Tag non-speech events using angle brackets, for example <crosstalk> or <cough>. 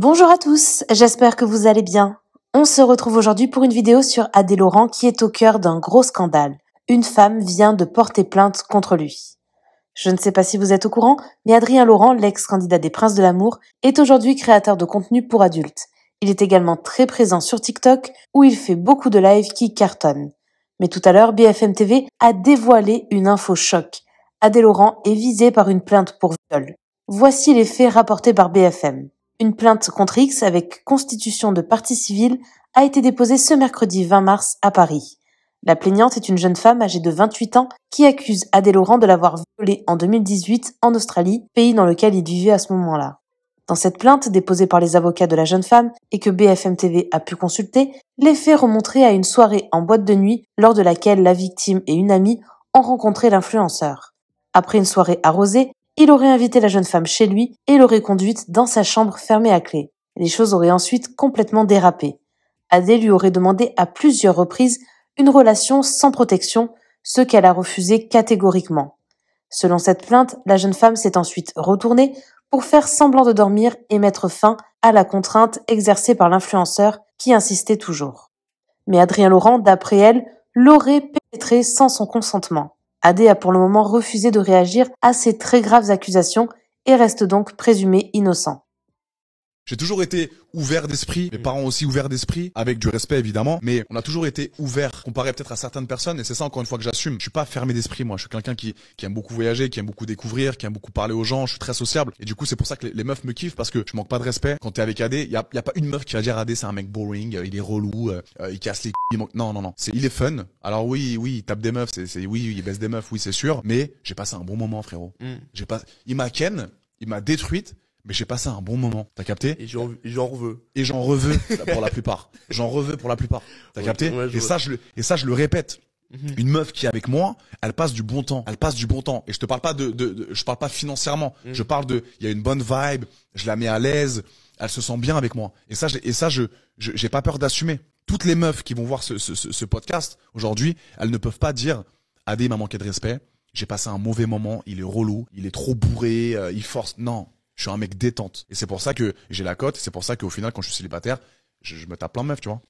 Bonjour à tous, j'espère que vous allez bien. On se retrouve aujourd'hui pour une vidéo sur Adé Laurent qui est au cœur d'un gros scandale. Une femme vient de porter plainte contre lui. Je ne sais pas si vous êtes au courant, mais Adrien Laurent, l'ex-candidat des Princes de l'amour, est aujourd'hui créateur de contenu pour adultes. Il est également très présent sur TikTok où il fait beaucoup de lives qui cartonnent. Mais tout à l'heure, BFM TV a dévoilé une info choc. Adé Laurent est visé par une plainte pour viol. Voici les faits rapportés par BFM. Une plainte contre X avec constitution de partie civile a été déposée ce mercredi 20 mars à Paris. La plaignante est une jeune femme âgée de 28 ans qui accuse Adé Laurent de l'avoir violée en 2018 en Australie, pays dans lequel il vivait à ce moment-là. Dans cette plainte déposée par les avocats de la jeune femme et que BFM TV a pu consulter, les faits remontraient à une soirée en boîte de nuit lors de laquelle la victime et une amie ont rencontré l'influenceur. Après une soirée arrosée, il aurait invité la jeune femme chez lui et l'aurait conduite dans sa chambre fermée à clé. Les choses auraient ensuite complètement dérapé. Adé lui aurait demandé à plusieurs reprises une relation sans protection, ce qu'elle a refusé catégoriquement. Selon cette plainte, la jeune femme s'est ensuite retournée pour faire semblant de dormir et mettre fin à la contrainte exercée par l'influenceur qui insistait toujours. Mais Adrien Laurent, d'après elle, l'aurait pénétrée sans son consentement. Adé a pour le moment refusé de réagir à ces très graves accusations et reste donc présumé innocent. J'ai toujours été ouvert d'esprit, mes parents aussi ouverts d'esprit, avec du respect évidemment, mais on a toujours été ouvert comparé peut-être à certaines personnes, et c'est ça encore une fois que j'assume. Je suis pas fermé d'esprit, moi. Je suis quelqu'un qui, qui aime beaucoup voyager, qui aime beaucoup découvrir, qui aime beaucoup parler aux gens. Je suis très sociable, et du coup c'est pour ça que les, meufs me kiffent parce que je manque pas de respect. Quand t'es avec AD, y a, y a pas une meuf qui va dire AD c'est un mec boring, euh, il est relou, euh, euh, il casse les, il Non non non, c'est il est fun. Alors oui oui, il tape des meufs, c'est oui, oui il baisse des meufs, oui c'est sûr, mais j'ai passé un bon moment frérot. Mm. J'ai il m'a ken, il m'a détruite mais j'ai passé un bon moment. T'as capté Et j'en reveux. Et j'en reveux <laughs> pour la plupart. J'en reveux pour la plupart. T'as capté Et ça, je le, et ça, je le répète. Mhm. Une meuf qui est avec moi, elle passe du bon temps. Elle passe du bon temps. Et je te parle pas de, de, je parle pas financièrement. Mhm. Je parle de, il y a une bonne vibe. Je la mets à l'aise. Elle se sent bien avec moi. Et ça, je, et ça, je, j'ai pas peur d'assumer. Toutes les meufs qui vont voir ce, ce, podcast aujourd'hui, elles ne peuvent pas dire, Adé m'a manqué de respect. J'ai passé un mauvais moment. Il est relou. Il est trop bourré. Euh, il force. Non, je suis un mec détente. Et c'est pour ça que j'ai la cote. C'est pour ça qu'au final, quand je suis célibataire, je, je me tape plein de meufs, tu vois.